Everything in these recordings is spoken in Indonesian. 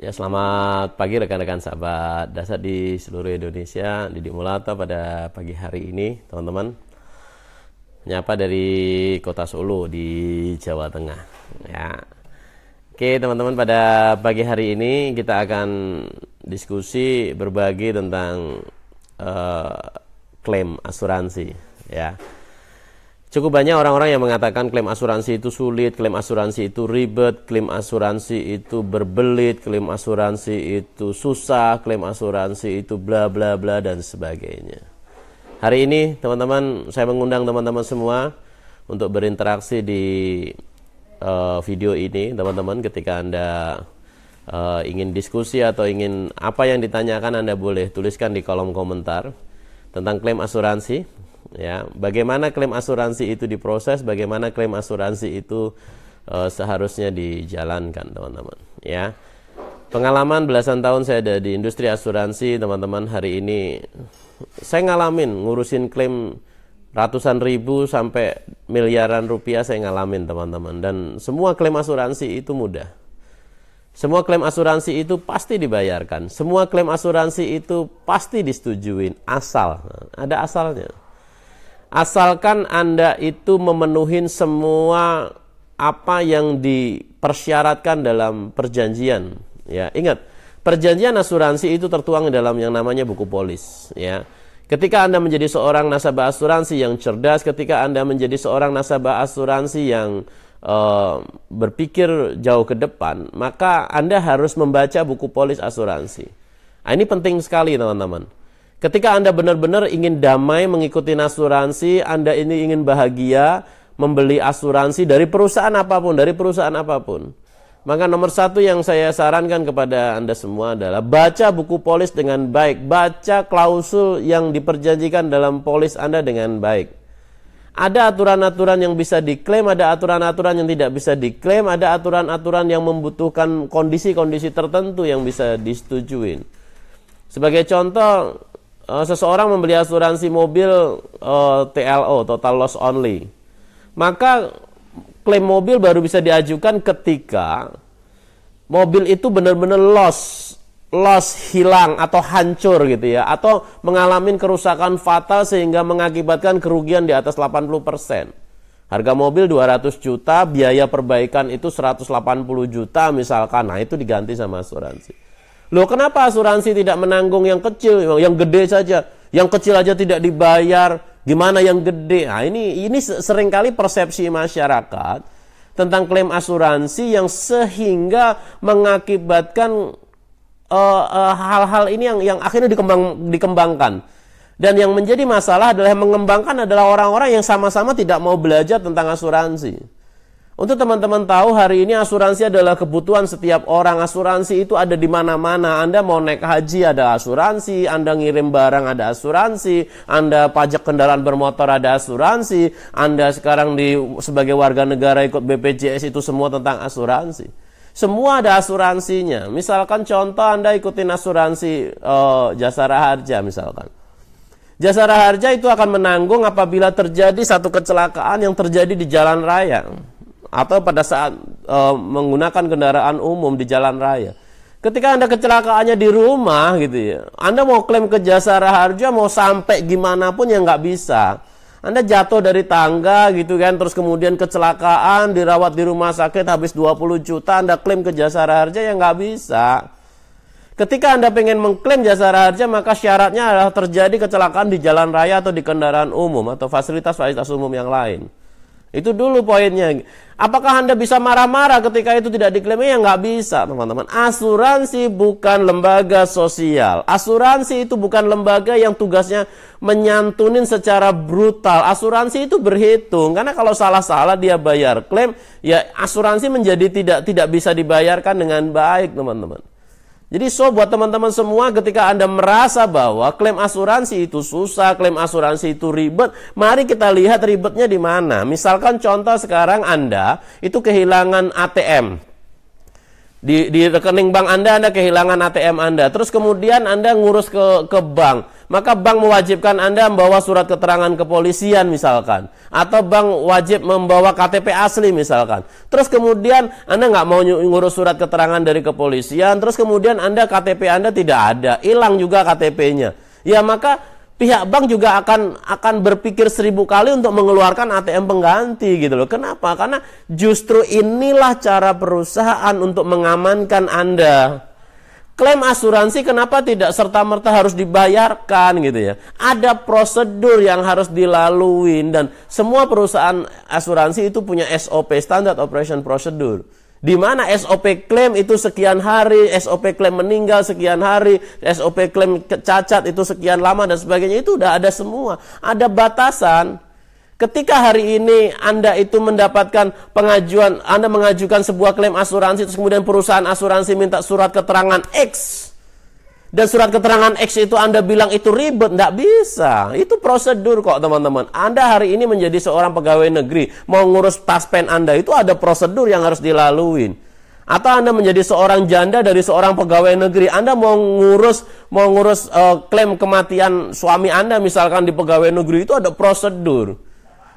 Ya, selamat pagi rekan-rekan sahabat dasar di seluruh Indonesia. Didi Mulata pada pagi hari ini, teman-teman. nyapa dari Kota Solo di Jawa Tengah. Ya. Oke, teman-teman, pada pagi hari ini kita akan diskusi berbagi tentang uh, klaim asuransi, ya. Cukup banyak orang-orang yang mengatakan klaim asuransi itu sulit, klaim asuransi itu ribet, klaim asuransi itu berbelit, klaim asuransi itu susah, klaim asuransi itu bla bla bla dan sebagainya. Hari ini teman-teman saya mengundang teman-teman semua untuk berinteraksi di uh, video ini, teman-teman ketika Anda uh, ingin diskusi atau ingin apa yang ditanyakan Anda boleh tuliskan di kolom komentar tentang klaim asuransi ya bagaimana klaim asuransi itu diproses bagaimana klaim asuransi itu uh, seharusnya dijalankan teman-teman ya pengalaman belasan tahun saya ada di industri asuransi teman-teman hari ini saya ngalamin ngurusin klaim ratusan ribu sampai miliaran rupiah saya ngalamin teman-teman dan semua klaim asuransi itu mudah semua klaim asuransi itu pasti dibayarkan semua klaim asuransi itu pasti disetujuin asal ada asalnya asalkan Anda itu memenuhi semua apa yang dipersyaratkan dalam perjanjian. Ya, ingat, perjanjian asuransi itu tertuang dalam yang namanya buku polis, ya. Ketika Anda menjadi seorang nasabah asuransi yang cerdas, ketika Anda menjadi seorang nasabah asuransi yang uh, berpikir jauh ke depan, maka Anda harus membaca buku polis asuransi. Nah, ini penting sekali, teman-teman. Ketika Anda benar-benar ingin damai mengikuti asuransi, Anda ini ingin bahagia membeli asuransi dari perusahaan apapun, dari perusahaan apapun. Maka nomor satu yang saya sarankan kepada Anda semua adalah baca buku polis dengan baik. Baca klausul yang diperjanjikan dalam polis Anda dengan baik. Ada aturan-aturan yang bisa diklaim, ada aturan-aturan yang tidak bisa diklaim, ada aturan-aturan yang membutuhkan kondisi-kondisi tertentu yang bisa disetujuin. Sebagai contoh, Eh, seseorang membeli asuransi mobil uh, eh, TLO total loss only maka klaim mobil baru bisa diajukan ketika mobil itu benar-benar loss loss hilang atau hancur gitu ya atau mengalami kerusakan fatal sehingga mengakibatkan kerugian di atas 80%. Harga mobil 200 juta, biaya perbaikan itu 180 juta misalkan. Nah, itu diganti sama asuransi. Loh kenapa asuransi tidak menanggung yang kecil, yang gede saja? Yang kecil aja tidak dibayar, gimana yang gede? Nah ini, ini seringkali persepsi masyarakat tentang klaim asuransi yang sehingga mengakibatkan eh, eh, hal-hal uh, uh, ini yang yang akhirnya dikembang, dikembangkan. Dan yang menjadi masalah adalah yang mengembangkan adalah orang-orang yang sama-sama tidak mau belajar tentang asuransi. Untuk teman-teman tahu hari ini asuransi adalah kebutuhan setiap orang. Asuransi itu ada di mana-mana. Anda mau naik haji ada asuransi, Anda ngirim barang ada asuransi, Anda pajak kendaraan bermotor ada asuransi, Anda sekarang di sebagai warga negara ikut BPJS itu semua tentang asuransi. Semua ada asuransinya. Misalkan contoh Anda ikutin asuransi oh, jasara harja misalkan. Jasara harja itu akan menanggung apabila terjadi satu kecelakaan yang terjadi di jalan raya atau pada saat e, menggunakan kendaraan umum di jalan raya. Ketika Anda kecelakaannya di rumah gitu ya, Anda mau klaim ke jasa Raharja, mau sampai gimana pun ya nggak bisa. Anda jatuh dari tangga gitu kan, terus kemudian kecelakaan, dirawat di rumah sakit habis 20 juta, Anda klaim ke jasa Raharja ya nggak bisa. Ketika Anda pengen mengklaim jasa Raharja, maka syaratnya adalah terjadi kecelakaan di jalan raya atau di kendaraan umum atau fasilitas-fasilitas umum yang lain. Itu dulu poinnya. Apakah Anda bisa marah-marah ketika itu tidak diklaim? Ya nggak bisa, teman-teman. Asuransi bukan lembaga sosial. Asuransi itu bukan lembaga yang tugasnya menyantunin secara brutal. Asuransi itu berhitung. Karena kalau salah-salah dia bayar klaim, ya asuransi menjadi tidak tidak bisa dibayarkan dengan baik, teman-teman. Jadi so buat teman-teman semua ketika Anda merasa bahwa klaim asuransi itu susah, klaim asuransi itu ribet, mari kita lihat ribetnya di mana. Misalkan contoh sekarang Anda itu kehilangan ATM. Di, di rekening bank Anda Anda kehilangan ATM Anda. Terus kemudian Anda ngurus ke ke bank maka bank mewajibkan Anda membawa surat keterangan kepolisian misalkan atau bank wajib membawa KTP asli misalkan. Terus kemudian Anda nggak mau ngurus surat keterangan dari kepolisian, terus kemudian Anda KTP Anda tidak ada, hilang juga KTP-nya. Ya maka pihak bank juga akan akan berpikir seribu kali untuk mengeluarkan ATM pengganti gitu loh. Kenapa? Karena justru inilah cara perusahaan untuk mengamankan Anda klaim asuransi kenapa tidak serta-merta harus dibayarkan gitu ya. Ada prosedur yang harus dilalui dan semua perusahaan asuransi itu punya SOP standard operation procedure. Di mana SOP klaim itu sekian hari, SOP klaim meninggal sekian hari, SOP klaim cacat itu sekian lama dan sebagainya itu udah ada semua. Ada batasan Ketika hari ini Anda itu mendapatkan pengajuan, Anda mengajukan sebuah klaim asuransi, terus kemudian perusahaan asuransi minta surat keterangan X. Dan surat keterangan X itu Anda bilang itu ribet, tidak bisa. Itu prosedur kok teman-teman. Anda hari ini menjadi seorang pegawai negeri, mau ngurus taspen Anda itu ada prosedur yang harus dilalui, Atau Anda menjadi seorang janda dari seorang pegawai negeri, Anda mau ngurus mau ngurus uh, klaim kematian suami Anda misalkan di pegawai negeri itu ada prosedur.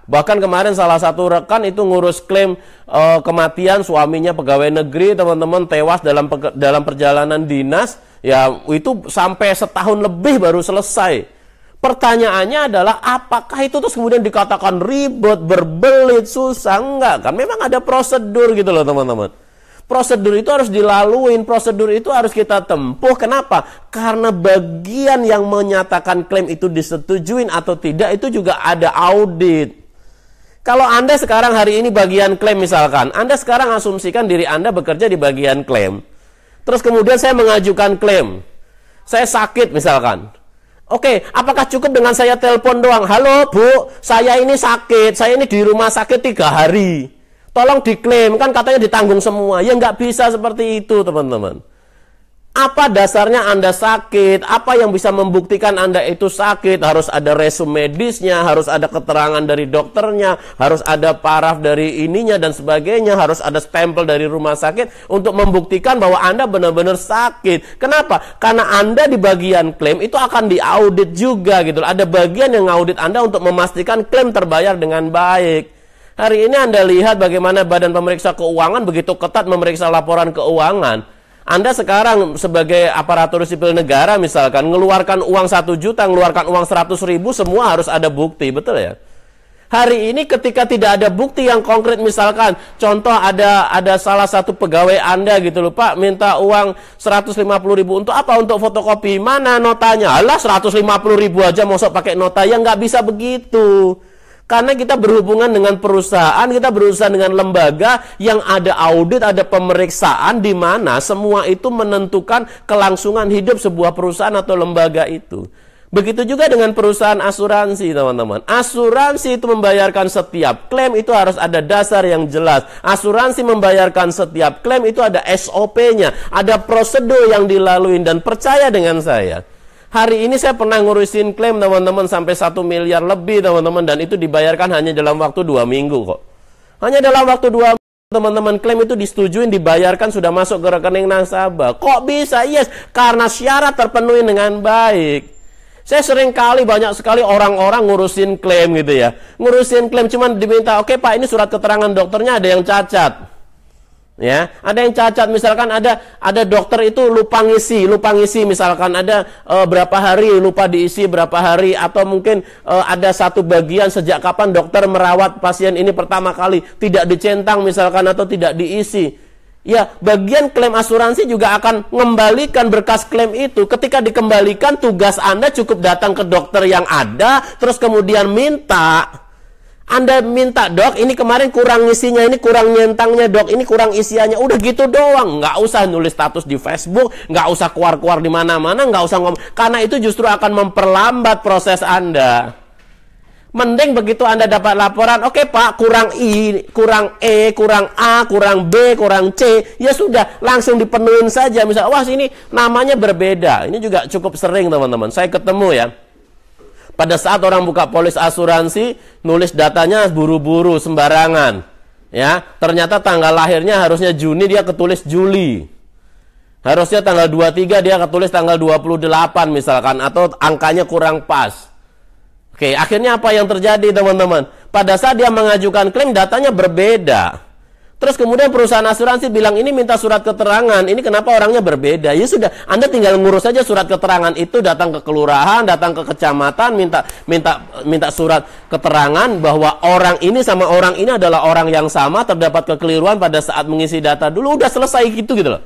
Bahkan kemarin salah satu rekan itu ngurus klaim e, kematian suaminya pegawai negeri, teman-teman tewas dalam pe dalam perjalanan dinas, ya itu sampai setahun lebih baru selesai. Pertanyaannya adalah apakah itu terus kemudian dikatakan ribet, berbelit, susah? Enggak kan? Memang ada prosedur gitu loh teman-teman. Prosedur itu harus dilaluin, prosedur itu harus kita tempuh. Kenapa? Karena bagian yang menyatakan klaim itu disetujuin atau tidak itu juga ada audit. Kalau Anda sekarang hari ini bagian klaim misalkan, Anda sekarang asumsikan diri Anda bekerja di bagian klaim. Terus kemudian saya mengajukan klaim. Saya sakit misalkan. Oke, apakah cukup dengan saya telepon doang? Halo bu, saya ini sakit, saya ini di rumah sakit tiga hari. Tolong diklaim, kan katanya ditanggung semua. Ya nggak bisa seperti itu teman-teman. Apa dasarnya Anda sakit? Apa yang bisa membuktikan Anda itu sakit? Harus ada resume medisnya, harus ada keterangan dari dokternya, harus ada paraf dari ininya dan sebagainya, harus ada stempel dari rumah sakit untuk membuktikan bahwa Anda benar-benar sakit. Kenapa? Karena Anda di bagian klaim itu akan diaudit juga gitu. Ada bagian yang ngaudit Anda untuk memastikan klaim terbayar dengan baik. Hari ini Anda lihat bagaimana Badan Pemeriksa Keuangan begitu ketat memeriksa laporan keuangan. Anda sekarang sebagai aparatur sipil negara misalkan ngeluarkan uang 1 juta, ngeluarkan uang 100 ribu, semua harus ada bukti, betul ya? Hari ini ketika tidak ada bukti yang konkret misalkan contoh ada ada salah satu pegawai Anda gitu loh Pak minta uang 150 ribu untuk apa untuk fotokopi mana notanya alah 150 ribu aja mosok pakai nota yang nggak bisa begitu karena kita berhubungan dengan perusahaan, kita berusaha dengan lembaga yang ada audit, ada pemeriksaan di mana semua itu menentukan kelangsungan hidup sebuah perusahaan atau lembaga itu. Begitu juga dengan perusahaan asuransi, teman-teman. Asuransi itu membayarkan setiap klaim itu harus ada dasar yang jelas. Asuransi membayarkan setiap klaim itu ada SOP-nya, ada prosedur yang dilalui dan percaya dengan saya. Hari ini saya pernah ngurusin klaim teman-teman sampai satu miliar lebih teman-teman dan itu dibayarkan hanya dalam waktu dua minggu kok. Hanya dalam waktu dua teman-teman klaim itu disetujuin dibayarkan sudah masuk ke rekening nasabah. Kok bisa? Yes, karena syarat terpenuhi dengan baik. Saya sering kali banyak sekali orang-orang ngurusin klaim gitu ya. Ngurusin klaim cuman diminta, "Oke, okay, Pak, ini surat keterangan dokternya ada yang cacat." ya ada yang cacat misalkan ada ada dokter itu lupa ngisi lupa ngisi misalkan ada e, berapa hari lupa diisi berapa hari atau mungkin e, ada satu bagian sejak kapan dokter merawat pasien ini pertama kali tidak dicentang misalkan atau tidak diisi ya bagian klaim asuransi juga akan mengembalikan berkas klaim itu ketika dikembalikan tugas anda cukup datang ke dokter yang ada terus kemudian minta anda minta dok, ini kemarin kurang isinya, ini kurang nyentangnya dok, ini kurang isiannya. Udah gitu doang, nggak usah nulis status di Facebook, nggak usah keluar-keluar di mana-mana, nggak usah ngomong. Karena itu justru akan memperlambat proses Anda. Mending begitu Anda dapat laporan, oke okay, Pak, kurang I, kurang E, kurang A, kurang B, kurang C. Ya sudah, langsung dipenuhin saja. Misalnya, wah ini namanya berbeda. Ini juga cukup sering teman-teman. Saya ketemu ya pada saat orang buka polis asuransi, nulis datanya buru-buru sembarangan. Ya, ternyata tanggal lahirnya harusnya Juni dia ketulis Juli. Harusnya tanggal 23 dia ketulis tanggal 28 misalkan atau angkanya kurang pas. Oke, akhirnya apa yang terjadi teman-teman? Pada saat dia mengajukan klaim datanya berbeda. Terus kemudian perusahaan asuransi bilang ini minta surat keterangan, ini kenapa orangnya berbeda? Ya sudah, Anda tinggal ngurus saja surat keterangan itu datang ke kelurahan, datang ke kecamatan, minta minta minta surat keterangan bahwa orang ini sama orang ini adalah orang yang sama, terdapat kekeliruan pada saat mengisi data dulu udah selesai gitu gitu loh.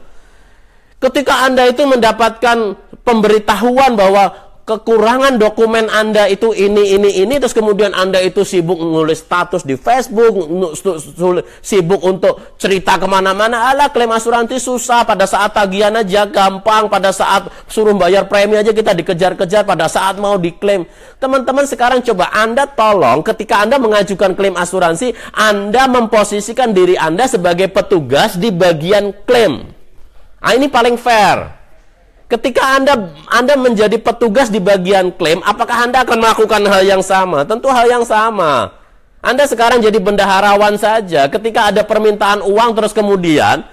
Ketika Anda itu mendapatkan pemberitahuan bahwa kekurangan dokumen Anda itu ini, ini, ini, terus kemudian Anda itu sibuk nulis status di Facebook, sibuk untuk cerita kemana-mana, ala klaim asuransi susah, pada saat tagihan aja gampang, pada saat suruh bayar premi aja kita dikejar-kejar, pada saat mau diklaim. Teman-teman sekarang coba Anda tolong ketika Anda mengajukan klaim asuransi, Anda memposisikan diri Anda sebagai petugas di bagian klaim. Nah, ini paling fair. Ketika Anda Anda menjadi petugas di bagian klaim, apakah Anda akan melakukan hal yang sama? Tentu hal yang sama. Anda sekarang jadi bendaharawan saja. Ketika ada permintaan uang terus kemudian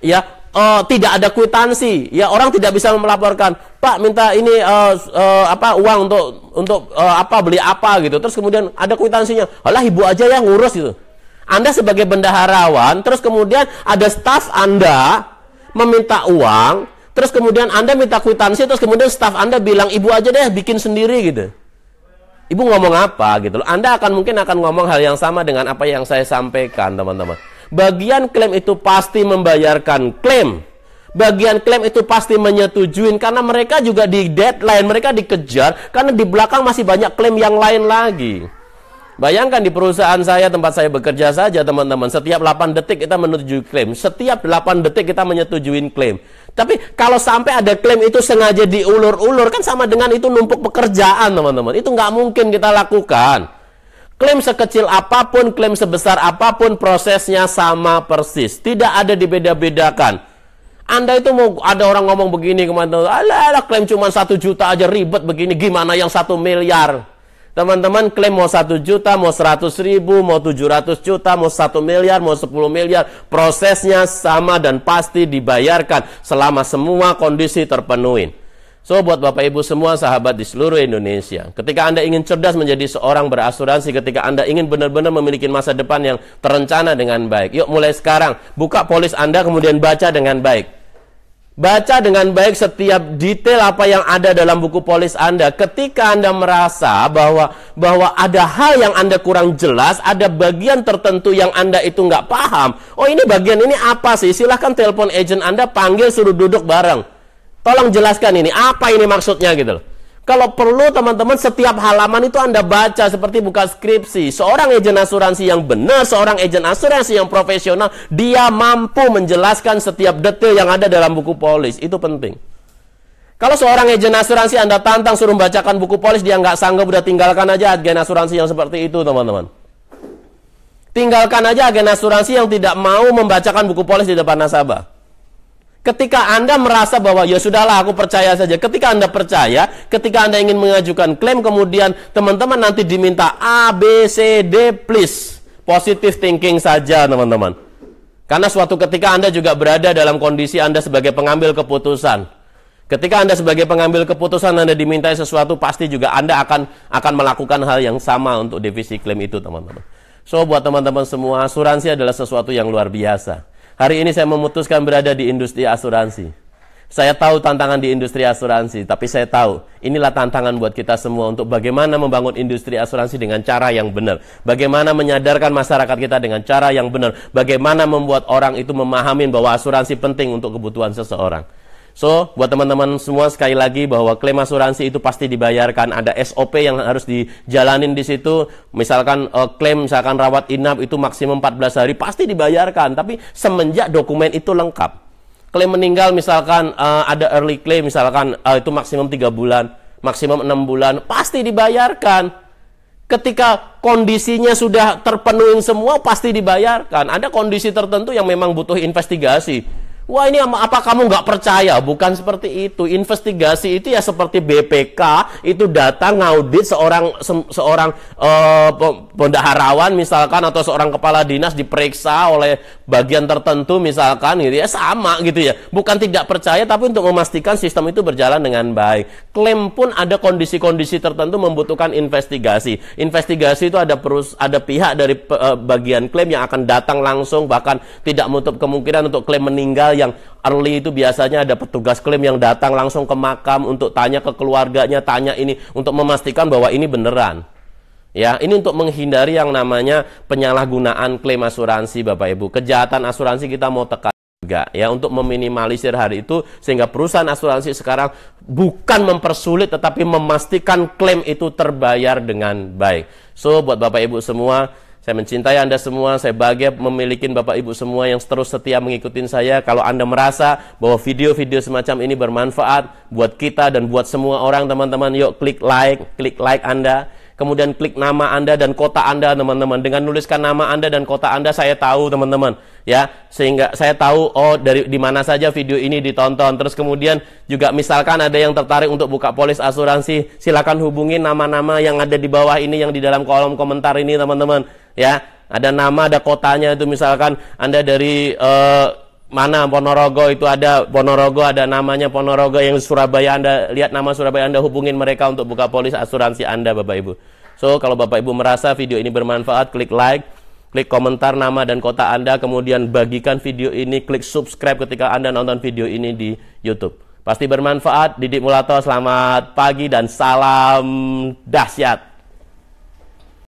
ya uh, tidak ada kwitansi, ya orang tidak bisa melaporkan, "Pak, minta ini uh, uh, apa uang untuk untuk uh, apa beli apa gitu." Terus kemudian ada kwitansinya. "Alah, ibu aja yang ngurus itu. Anda sebagai bendaharawan, terus kemudian ada staf Anda meminta uang, terus kemudian Anda minta kwitansi, terus kemudian staf Anda bilang, ibu aja deh bikin sendiri gitu. Ibu ngomong apa gitu loh. Anda akan mungkin akan ngomong hal yang sama dengan apa yang saya sampaikan teman-teman. Bagian klaim itu pasti membayarkan klaim. Bagian klaim itu pasti menyetujuin karena mereka juga di deadline, mereka dikejar karena di belakang masih banyak klaim yang lain lagi. Bayangkan di perusahaan saya, tempat saya bekerja saja teman-teman, setiap 8 detik kita menuju klaim. Setiap 8 detik kita menyetujuin klaim. Tapi kalau sampai ada klaim itu sengaja diulur-ulur, kan sama dengan itu numpuk pekerjaan teman-teman. Itu nggak mungkin kita lakukan. Klaim sekecil apapun, klaim sebesar apapun, prosesnya sama persis. Tidak ada dibeda-bedakan. Anda itu mau ada orang ngomong begini kemana, alah, alah klaim cuma satu juta aja ribet begini, gimana yang satu miliar? Teman-teman klaim mau 1 juta, mau 100 ribu, mau 700 juta, mau 1 miliar, mau 10 miliar. Prosesnya sama dan pasti dibayarkan selama semua kondisi terpenuhi. So, buat Bapak Ibu semua sahabat di seluruh Indonesia, ketika Anda ingin cerdas menjadi seorang berasuransi, ketika Anda ingin benar-benar memiliki masa depan yang terencana dengan baik, yuk mulai sekarang buka polis Anda kemudian baca dengan baik Baca dengan baik setiap detail apa yang ada dalam buku polis Anda. Ketika Anda merasa bahwa bahwa ada hal yang Anda kurang jelas, ada bagian tertentu yang Anda itu nggak paham. Oh ini bagian ini apa sih? Silahkan telepon agent Anda, panggil suruh duduk bareng. Tolong jelaskan ini, apa ini maksudnya gitu loh. Kalau perlu teman-teman setiap halaman itu Anda baca seperti buka skripsi. Seorang agen asuransi yang benar, seorang agen asuransi yang profesional, dia mampu menjelaskan setiap detail yang ada dalam buku polis. Itu penting. Kalau seorang agen asuransi Anda tantang suruh membacakan buku polis, dia nggak sanggup, udah tinggalkan aja agen asuransi yang seperti itu teman-teman. Tinggalkan aja agen asuransi yang tidak mau membacakan buku polis di depan nasabah. Ketika Anda merasa bahwa ya sudahlah aku percaya saja. Ketika Anda percaya, ketika Anda ingin mengajukan klaim kemudian teman-teman nanti diminta A B C D please. Positive thinking saja teman-teman. Karena suatu ketika Anda juga berada dalam kondisi Anda sebagai pengambil keputusan. Ketika Anda sebagai pengambil keputusan Anda dimintai sesuatu pasti juga Anda akan akan melakukan hal yang sama untuk divisi klaim itu, teman-teman. So buat teman-teman semua, asuransi adalah sesuatu yang luar biasa. Hari ini saya memutuskan berada di industri asuransi. Saya tahu tantangan di industri asuransi, tapi saya tahu inilah tantangan buat kita semua untuk bagaimana membangun industri asuransi dengan cara yang benar. Bagaimana menyadarkan masyarakat kita dengan cara yang benar. Bagaimana membuat orang itu memahami bahwa asuransi penting untuk kebutuhan seseorang. So, buat teman-teman semua sekali lagi bahwa klaim asuransi itu pasti dibayarkan. Ada SOP yang harus dijalanin di situ. Misalkan uh, klaim misalkan rawat inap itu maksimum 14 hari pasti dibayarkan. Tapi semenjak dokumen itu lengkap. Klaim meninggal misalkan uh, ada early claim misalkan uh, itu maksimum 3 bulan, maksimum 6 bulan pasti dibayarkan. Ketika kondisinya sudah terpenuhi semua pasti dibayarkan. Ada kondisi tertentu yang memang butuh investigasi Wah ini apa kamu nggak percaya? Bukan seperti itu. Investigasi itu ya seperti BPK itu datang ngaudit seorang se seorang uh, eh, pendaharawan misalkan atau seorang kepala dinas diperiksa oleh bagian tertentu misalkan gitu ya sama gitu ya. Bukan tidak percaya tapi untuk memastikan sistem itu berjalan dengan baik. Klaim pun ada kondisi-kondisi tertentu membutuhkan investigasi. Investigasi itu ada perus ada pihak dari uh, bagian klaim yang akan datang langsung bahkan tidak menutup kemungkinan untuk klaim meninggal yang early itu biasanya ada petugas klaim yang datang langsung ke makam untuk tanya ke keluarganya, tanya ini untuk memastikan bahwa ini beneran. Ya, ini untuk menghindari yang namanya penyalahgunaan klaim asuransi Bapak Ibu. Kejahatan asuransi kita mau tekan juga ya untuk meminimalisir hari itu sehingga perusahaan asuransi sekarang bukan mempersulit tetapi memastikan klaim itu terbayar dengan baik. So buat Bapak Ibu semua saya mencintai Anda semua, saya bahagia memiliki Bapak Ibu semua yang terus setia mengikuti saya. Kalau Anda merasa bahwa video-video semacam ini bermanfaat buat kita dan buat semua orang, teman-teman, yuk klik like, klik like Anda. Kemudian klik nama Anda dan kota Anda, teman-teman. Dengan nuliskan nama Anda dan kota Anda, saya tahu, teman-teman. Ya, sehingga saya tahu oh dari di mana saja video ini ditonton. Terus kemudian juga misalkan ada yang tertarik untuk buka polis asuransi, silakan hubungi nama-nama yang ada di bawah ini yang di dalam kolom komentar ini, teman-teman ya ada nama ada kotanya itu misalkan anda dari uh, mana Ponorogo itu ada Ponorogo ada namanya Ponorogo yang Surabaya Anda lihat nama Surabaya Anda hubungin mereka untuk buka polis asuransi Anda Bapak Ibu. So kalau Bapak Ibu merasa video ini bermanfaat klik like, klik komentar nama dan kota Anda kemudian bagikan video ini, klik subscribe ketika Anda nonton video ini di YouTube. Pasti bermanfaat. Didik Mulato selamat pagi dan salam dahsyat.